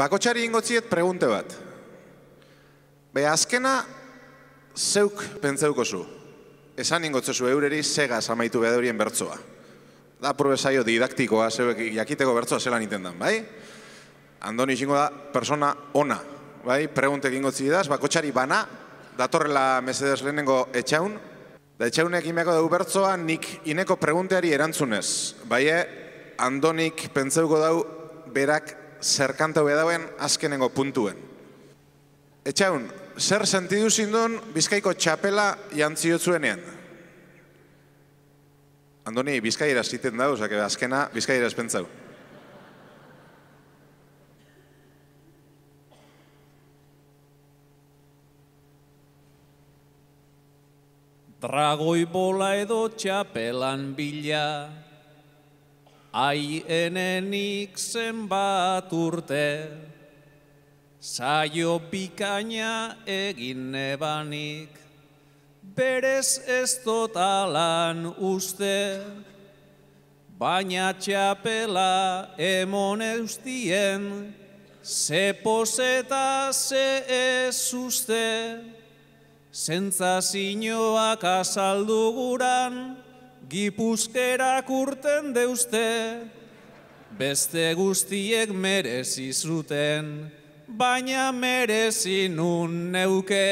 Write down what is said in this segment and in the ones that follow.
Bakotxari ingotziet pregunte bat. Be, azkena, zeuk pentzeuko zu. Esan ingotze zu eureri, zega amaitu beha bertzoa. Da, probe zaio didaktikoa, zeuek jakiteko bertzoa zelan niten dan, bai? Andoni zingo da, persona ona, bai? Preguntek ingotzi edaz, bakotxari bana, datorrela mesedez lehenengo etxaun, da etxaunek imeako dugu bertzoa, nik ineko pregunteari erantzunez, bai Andonik pentzeuko dugu, berak zerkanta hobe dauen azkenengo puntuen. Etxaun, zer sentidu zindun bizkaiko txapela jantzio zuenean? Andoni, bizkaira ziten dago, zake azkena bizkaira espentzau. Dragoi bola edo txapelan bila, aienenik zenbat urte, saio pikaina egin nebanik, berez ez totalan uste, baina txapela emone ustien ze poseta ze ez uste, zentzazinoak azaldu guran, gipuzkerak urten deuzte, beste guztiek merezi zuten, baina merezi nun neuke.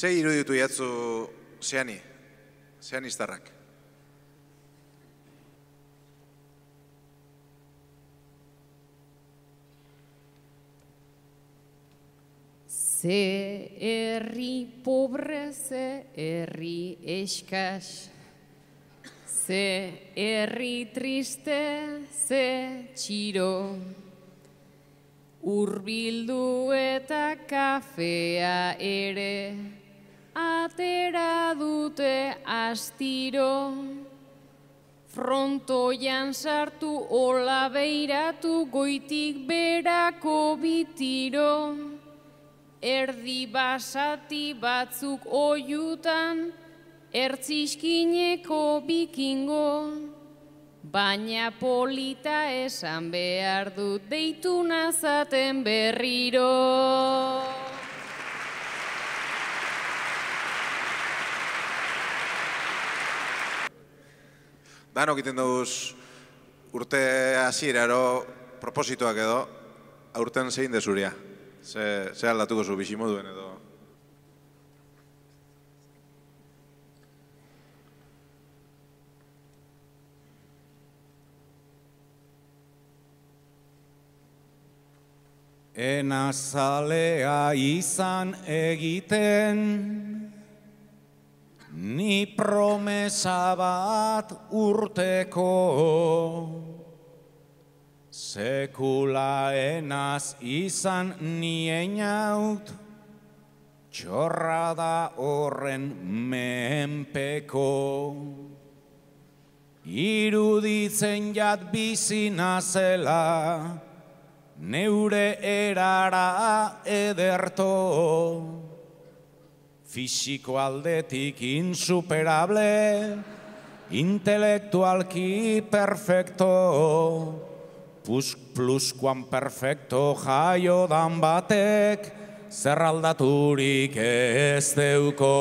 Zei iruditu jatzu zehani, zehani iztarrak? Ze herri pobre, ze herri eskaz. Ze herri triste, ze txiro. Urbildu eta kafea ere, atera dute astiro. Fronto sartu, hola beiratu, goitik Goitik berako bitiro erdi basati batzuk oiutan, ertziskineko bikingo, baina polita esan behar dut deitu nazaten berriro. Dano egiten duz urte hasieraro proposituak edo aurten zein dezuria ze, ze aldatuko zu bizi duen edo. Ena zalea izan egiten, ni promesa bat urteko. Sekula izan nien jaut, txorra da horren menpeko. Iruditzen jat bizina zela, neure erara ederto. Fisiko aldetik insuperable, intelektualki perfecto. Plus, kuan perfecto jaio dan batek, zerraldaturik ez deuko.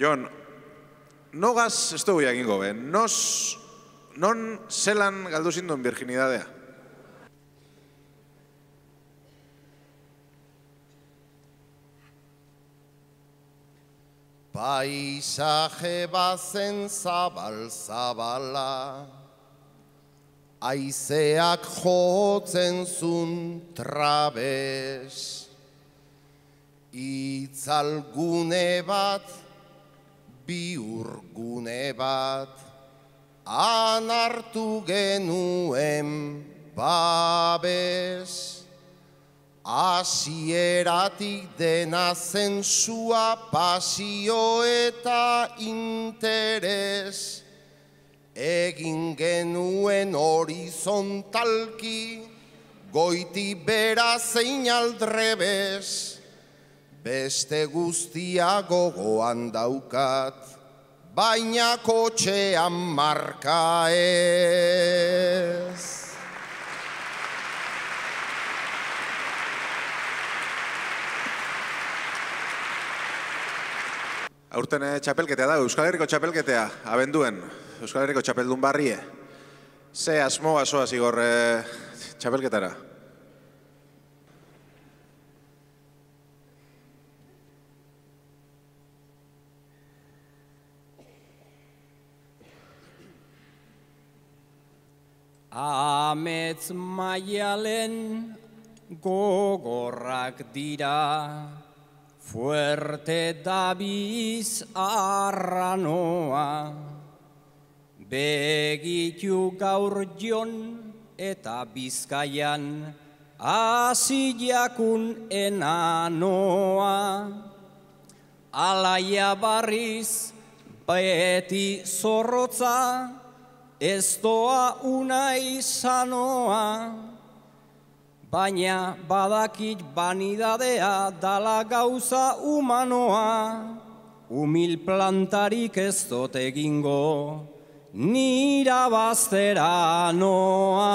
Jon, nogaz ez dugu egingo, ben? Eh? Nos, non zelan galduzin duen virginidadea? Paisaje bazen zabal zabala Aizeak jotzen zun trabes Itzalgune bat, biurgune bat Anartu genuen Babes Azieratik dena zentzua pasio eta interes Egin genuen horizontalki Goiti bera zein aldrebez Beste guztia gogoan daukat Baina kotxean marka ez aurten eh, txapelketea da, Euskal Herriko txapelketea, abenduen, Euskal Herriko txapeldun barrie. Ze asmo asoa zigor eh, txapelketara? Amets maialen gogorrak dira, Fuerte dabiz arranoa, begitu gaur jon eta bizkaian, Aziakun enanoa, alaia barriz beti zorrotza, ez doa unai sanoa. Baina badakit banidadea dala gauza humanoa, humil plantarik ez dut egingo, nira bastera noa.